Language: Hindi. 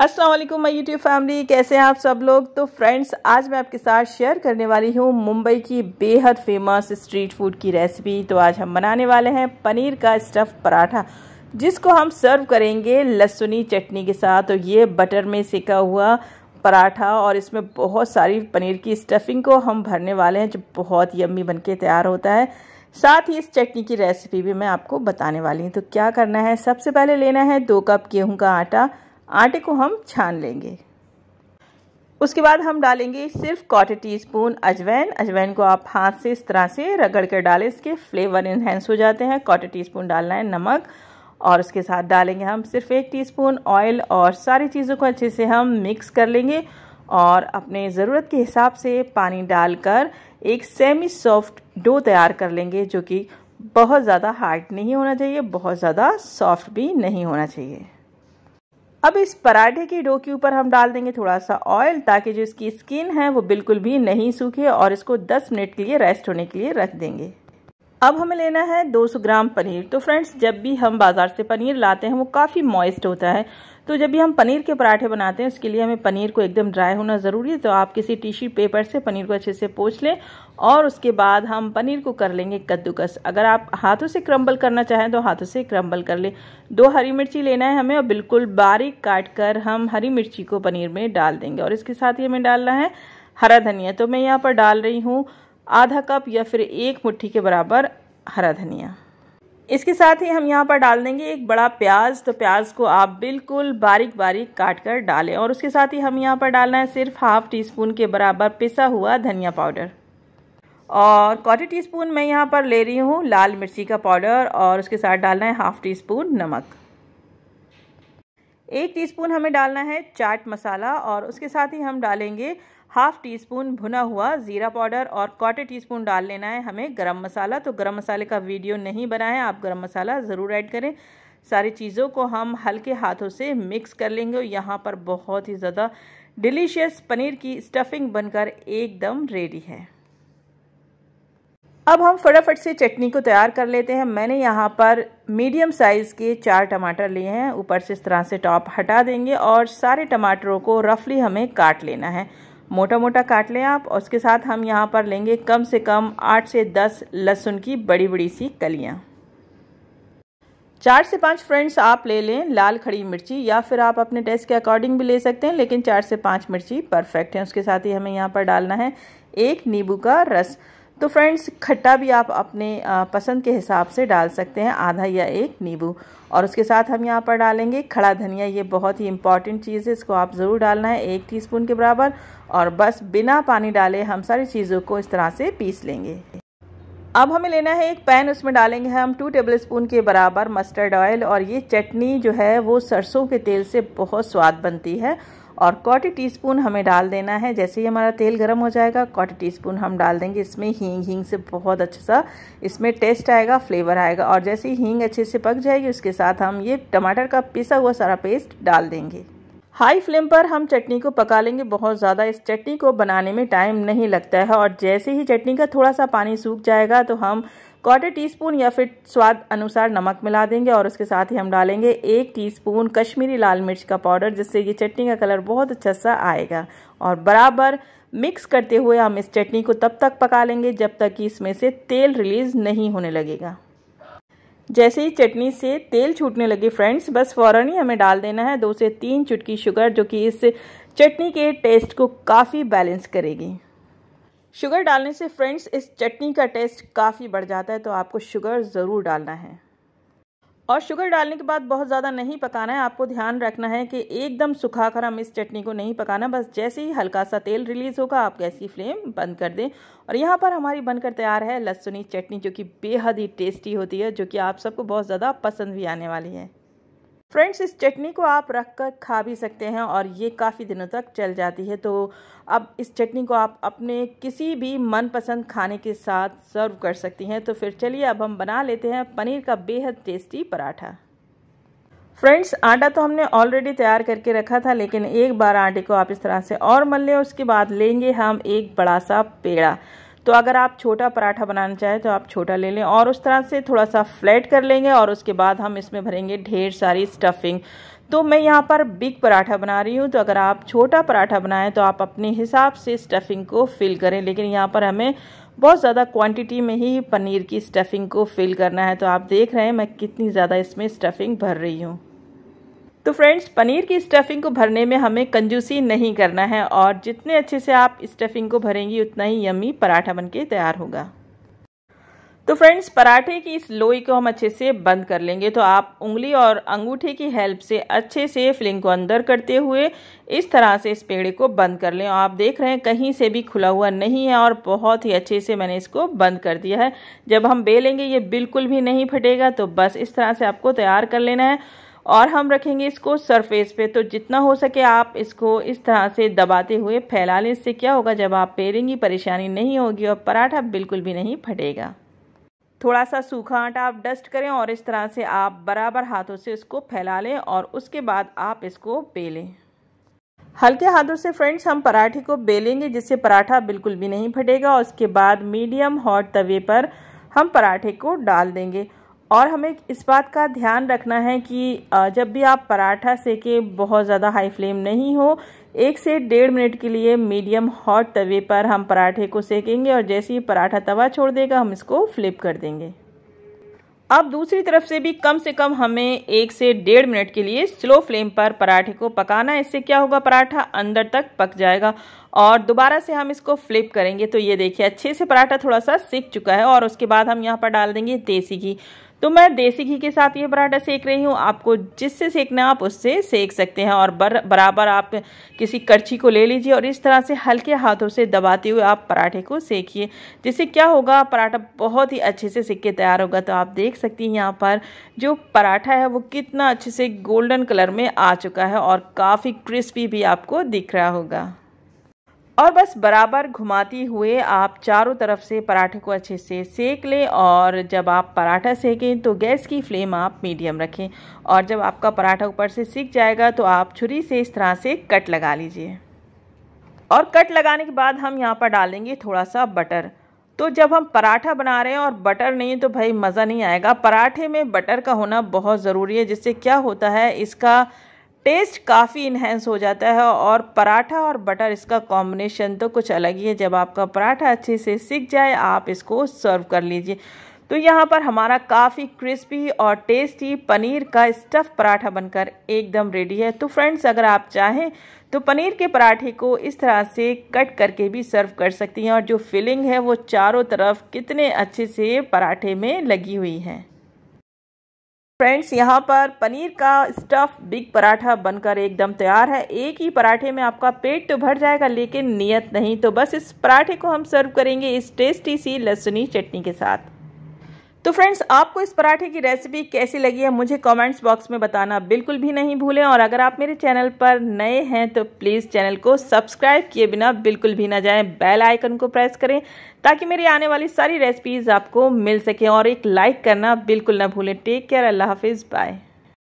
असलम माय यूट्यूब फैमिली कैसे हैं आप सब लोग तो फ्रेंड्स आज मैं आपके साथ शेयर करने वाली हूँ मुंबई की बेहद फेमस स्ट्रीट फूड की रेसिपी तो आज हम बनाने वाले हैं पनीर का स्टफ़ पराठा जिसको हम सर्व करेंगे लहसुनी चटनी के साथ और तो ये बटर में सेका हुआ पराठा और इसमें बहुत सारी पनीर की स्टफिंग को हम भरने वाले हैं जो बहुत यम्मी बन के तैयार होता है साथ ही इस चटनी की रेसिपी भी मैं आपको बताने वाली हूँ तो क्या करना है सबसे पहले लेना है दो कप गेहूँ का आटा आटे को हम छान लेंगे उसके बाद हम डालेंगे सिर्फ क्वार्टर टी स्पून अजवैन अजवैन को आप हाथ से इस तरह से रगड़ कर डालें इसके फ्लेवर इन्हेंस हो जाते हैं क्वार्टर टी स्पून डालना है नमक और उसके साथ डालेंगे हम सिर्फ एक टीस्पून ऑयल और सारी चीज़ों को अच्छे से हम मिक्स कर लेंगे और अपने ज़रूरत के हिसाब से पानी डालकर एक सेमी सॉफ्ट डो तैयार कर लेंगे जो कि बहुत ज़्यादा हार्ड नहीं होना चाहिए बहुत ज़्यादा सॉफ्ट भी नहीं होना चाहिए अब इस पराठे की डो के ऊपर हम डाल देंगे थोड़ा सा ऑयल ताकि जो इसकी स्किन है वो बिल्कुल भी नहीं सूखे और इसको 10 मिनट के लिए रेस्ट होने के लिए रख देंगे अब हमें लेना है 200 ग्राम पनीर तो फ्रेंड्स जब भी हम बाज़ार से पनीर लाते हैं वो काफ़ी मॉइस्ट होता है तो जब भी हम पनीर के पराठे बनाते हैं उसके लिए हमें पनीर को एकदम ड्राई होना ज़रूरी है तो आप किसी टिश्यू पेपर से पनीर को अच्छे से पोछ लें और उसके बाद हम पनीर को कर लेंगे कद्दूकस अगर आप हाथों से क्रम्बल करना चाहें तो हाथों से क्रम्बल कर लें दो हरी मिर्ची लेना है हमें और बिल्कुल बारीक काट कर हम हरी मिर्ची को पनीर में डाल देंगे और इसके साथ ही हमें डालना है हरा धनिया तो मैं यहाँ पर डाल रही हूँ आधा कप या फिर एक मुट्ठी के बराबर हरा धनिया इसके साथ ही हम यहाँ पर डाल देंगे एक बड़ा प्याज तो प्याज को आप बिल्कुल बारीक बारीक काट कर डालें और उसके साथ ही हम यहाँ पर डालना है सिर्फ हाफ टी स्पून के बराबर पिसा हुआ धनिया पाउडर और क्वार्टर टी स्पून मैं यहाँ पर ले रही हूँ लाल मिर्ची का पाउडर और उसके साथ डालना है हाफ टी स्पून नमक एक टीस्पून हमें डालना है चाट मसाला और उसके साथ ही हम डालेंगे हाफ़ टी स्पून भुना हुआ ज़ीरा पाउडर और क्वार्टर टी स्पून डाल लेना है हमें गरम मसाला तो गरम मसाले का वीडियो नहीं बना है आप गरम मसाला ज़रूर ऐड करें सारी चीज़ों को हम हल्के हाथों से मिक्स कर लेंगे और यहाँ पर बहुत ही ज़्यादा डिलीशियस पनीर की स्टफिंग बनकर एकदम रेडी है अब हम फटाफट से चटनी को तैयार कर लेते हैं मैंने यहाँ पर मीडियम साइज़ के चार टमाटर लिए हैं ऊपर से इस तरह से टॉप हटा देंगे और सारे टमाटरों को रफली हमें काट लेना है मोटा मोटा काट लें आप और उसके साथ हम यहाँ पर लेंगे कम से कम आठ से दस लहसुन की बड़ी बड़ी सी कलियाँ चार से पांच फ्रेंड्स आप ले लें लाल खड़ी मिर्ची या फिर आप अपने टेस्ट के अकॉर्डिंग भी ले सकते हैं लेकिन चार से पांच मिर्ची परफेक्ट है उसके साथ ही हमें यहाँ पर डालना है एक नींबू का रस तो फ्रेंड्स खट्टा भी आप अपने पसंद के हिसाब से डाल सकते हैं आधा या एक नींबू और उसके साथ हम यहाँ पर डालेंगे खड़ा धनिया ये बहुत ही इंपॉर्टेंट चीज़ है इसको आप ज़रूर डालना है एक टीस्पून के बराबर और बस बिना पानी डाले हम सारी चीज़ों को इस तरह से पीस लेंगे अब हमें लेना है एक पैन उसमें डालेंगे हम टू टेबल स्पून के बराबर मस्टर्ड ऑयल और ये चटनी जो है वो सरसों के तेल से बहुत स्वाद बनती है और क्वार्टर टी स्पून हमें डाल देना है जैसे ही हमारा तेल गर्म हो जाएगा क्वार्टर टी स्पून हम डाल देंगे इसमें हींग हींग से बहुत अच्छा सा इसमें टेस्ट आएगा फ्लेवर आएगा और जैसे ही हींग अच्छे से पक जाएगी उसके साथ हम ये टमाटर का पिसा हुआ सारा पेस्ट डाल देंगे हाई फ्लेम पर हम चटनी को पका लेंगे बहुत ज़्यादा इस चटनी को बनाने में टाइम नहीं लगता है और जैसे ही चटनी का थोड़ा सा पानी सूख जाएगा तो हम क्वार्टर टी स्पून या फिर स्वाद अनुसार नमक मिला देंगे और उसके साथ ही हम डालेंगे एक टीस्पून कश्मीरी लाल मिर्च का पाउडर जिससे ये चटनी का कलर बहुत अच्छा सा आएगा और बराबर मिक्स करते हुए हम इस चटनी को तब तक पका लेंगे जब तक कि इसमें से तेल रिलीज़ नहीं होने लगेगा जैसे ही चटनी से तेल छूटने लगे फ्रेंड्स बस फ़ौरन ही हमें डाल देना है दो से तीन चुटकी शुगर जो कि इस चटनी के टेस्ट को काफ़ी बैलेंस करेगी शुगर डालने से फ्रेंड्स इस चटनी का टेस्ट काफ़ी बढ़ जाता है तो आपको शुगर ज़रूर डालना है और शुगर डालने के बाद बहुत ज़्यादा नहीं पकाना है आपको ध्यान रखना है कि एकदम सुखा कर हम इस चटनी को नहीं पकाना बस जैसे ही हल्का सा तेल रिलीज़ होगा आप गैस की फ्लेम बंद कर दें और यहाँ पर हमारी बनकर तैयार है लहसुनी चटनी जो कि बेहद ही टेस्टी होती है जो कि आप सबको बहुत ज़्यादा पसंद भी आने वाली है फ्रेंड्स इस चटनी को आप रख कर खा भी सकते हैं और ये काफ़ी दिनों तक चल जाती है तो अब इस चटनी को आप अपने किसी भी मनपसंद खाने के साथ सर्व कर सकती हैं तो फिर चलिए अब हम बना लेते हैं पनीर का बेहद टेस्टी पराठा फ्रेंड्स आटा तो हमने ऑलरेडी तैयार करके रखा था लेकिन एक बार आटे को आप इस तरह से और मल लें उसके बाद लेंगे हम एक बड़ा सा पेड़ा तो अगर आप छोटा पराठा बनाना चाहें तो आप छोटा ले लें और उस तरह से थोड़ा सा फ्लैट कर लेंगे और उसके बाद हम इसमें भरेंगे ढेर सारी स्टफिंग तो मैं यहाँ पर बिग पराठा बना रही हूँ तो अगर आप छोटा पराठा बनाएं तो आप अपने हिसाब से स्टफिंग को फिल करें लेकिन यहाँ पर हमें बहुत ज़्यादा क्वांटिटी में ही पनीर की स्टफिंग को फिल करना है तो आप देख रहे हैं मैं कितनी ज़्यादा इसमें स्टफिंग भर रही हूँ तो फ्रेंड्स पनीर की स्टफिंग को भरने में हमें कंजूसी नहीं करना है और जितने अच्छे से आप स्टफिंग को भरेंगी उतना ही यमी पराठा बनके तैयार होगा तो फ्रेंड्स पराठे की इस लोई को हम अच्छे से बंद कर लेंगे तो आप उंगली और अंगूठे की हेल्प से अच्छे से फिलिंग को अंदर करते हुए इस तरह से इस पेड़े को बंद कर लें आप देख रहे हैं कहीं से भी खुला हुआ नहीं है और बहुत ही अच्छे से मैंने इसको बंद कर दिया है जब हम बेलेंगे ये बिल्कुल भी नहीं फटेगा तो बस इस तरह से आपको तैयार कर लेना है और हम रखेंगे इसको सरफेस पे तो जितना हो सके आप इसको इस तरह से दबाते हुए फैला लें इससे क्या होगा जब आप पेरेंगी परेशानी नहीं होगी और पराठा बिल्कुल भी नहीं फटेगा थोड़ा सा सूखा आटा आप डस्ट करें और इस तरह से आप बराबर हाथों से इसको फैला लें और उसके बाद आप इसको बेलें हल्के हाथों से फ्रेंड्स हम पराठे को बेलेंगे जिससे पराठा बिल्कुल भी नहीं फटेगा और उसके बाद मीडियम हॉट तवे पर हम पराठे को डाल देंगे और हमें इस बात का ध्यान रखना है कि जब भी आप पराठा सेके बहुत ज़्यादा हाई फ्लेम नहीं हो एक से डेढ़ मिनट के लिए मीडियम हॉट तवे पर हम पराठे को सेकेंगे और जैसे ही पराठा तवा छोड़ देगा हम इसको फ्लिप कर देंगे अब दूसरी तरफ से भी कम से कम हमें एक से डेढ़ मिनट के लिए स्लो फ्लेम पर पराठे को पकाना है इससे क्या होगा पराठा अंदर तक पक जाएगा और दोबारा से हम इसको फ्लिप करेंगे तो ये देखिए अच्छे से पराठा थोड़ा सा सीख चुका है और उसके बाद हम यहाँ पर डाल देंगे देसी घी तो मैं देसी घी के साथ ये पराठा सेक रही हूँ आपको जिससे सेकना है आप उससे सेक सकते हैं और बर, बराबर आप किसी करछी को ले लीजिए और इस तरह से हल्के हाथों से दबाते हुए आप पराठे को सेकिए जिससे क्या होगा पराठा बहुत ही अच्छे से सेक के तैयार होगा तो आप देख सकती हैं यहाँ पर जो पराठा है वो कितना अच्छे से गोल्डन कलर में आ चुका है और काफ़ी क्रिस्पी भी आपको दिख रहा होगा और बस बराबर घुमाते हुए आप चारों तरफ से पराठे को अच्छे से सेक लें और जब आप पराठा सेकें तो गैस की फ्लेम आप मीडियम रखें और जब आपका पराठा ऊपर से सीख जाएगा तो आप छुरी से इस तरह से कट लगा लीजिए और कट लगाने के बाद हम यहाँ पर डालेंगे थोड़ा सा बटर तो जब हम पराठा बना रहे हैं और बटर नहीं तो भाई मज़ा नहीं आएगा पराठे में बटर का होना बहुत ज़रूरी है जिससे क्या होता है इसका टेस्ट काफ़ी इन्हेंस हो जाता है और पराठा और बटर इसका कॉम्बिनेशन तो कुछ अलग ही है जब आपका पराठा अच्छे से सीख जाए आप इसको सर्व कर लीजिए तो यहाँ पर हमारा काफ़ी क्रिस्पी और टेस्टी पनीर का स्टफ़ पराठा बनकर एकदम रेडी है तो फ्रेंड्स अगर आप चाहें तो पनीर के पराठे को इस तरह से कट करके भी सर्व कर सकती हैं और जो फिलिंग है वो चारों तरफ कितने अच्छे से पराठे में लगी हुई है फ्रेंड्स यहाँ पर पनीर का स्टफ बिग पराठा बनकर एकदम तैयार है एक ही पराठे में आपका पेट तो भर जाएगा लेकिन नियत नहीं तो बस इस पराठे को हम सर्व करेंगे इस टेस्टी सी लहसुनी चटनी के साथ तो फ्रेंड्स आपको इस पराठे की रेसिपी कैसी लगी है मुझे कमेंट्स बॉक्स में बताना बिल्कुल भी नहीं भूलें और अगर आप मेरे चैनल पर नए हैं तो प्लीज़ चैनल को सब्सक्राइब किए बिना बिल्कुल भी ना जाएं बेल आइकन को प्रेस करें ताकि मेरी आने वाली सारी रेसिपीज़ आपको मिल सकें और एक लाइक करना बिल्कुल ना भूलें टेक केयर अल्लाह हाफिज़ बाय